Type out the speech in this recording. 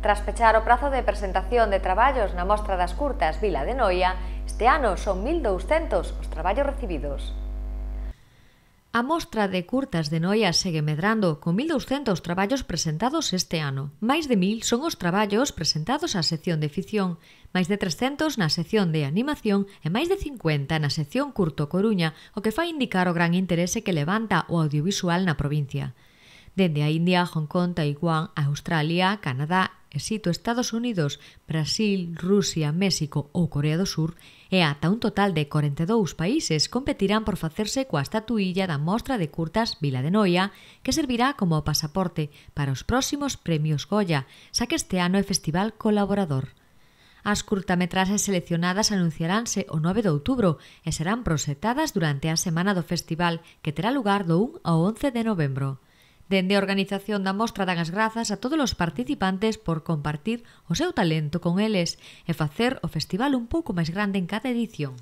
Tras pechar o prazo de presentación de traballos na Mostra das Curtas Vila de Noia, este ano son 1.200 os traballos recibidos. A mostra de curtas de Noia segue medrando con 1.200 traballos presentados este ano. Mais de 1.000 son os traballos presentados á sección de ficción, máis de 300 na sección de animación e máis de 50 na sección Curto Coruña, o que fai indicar o gran interese que levanta o audiovisual na provincia dende a India, Hong Kong, Taiwán, Australia, Canadá, exito Estados Unidos, Brasil, Rusia, México ou Corea do Sur, e ata un total de 42 países competirán por facerse coa estatuilla da Mostra de Curtas Vila de Noia, que servirá como pasaporte para os próximos premios Goya, xa que este ano é festival colaborador. As curtametraxes seleccionadas anunciaránse o 9 de outubro e serán proxectadas durante a semana do festival, que terá lugar do 1 ao 11 de novembro. Dende a organización da mostra dan as grazas a todos os participantes por compartir o seu talento con eles e facer o festival un pouco máis grande en cada edición.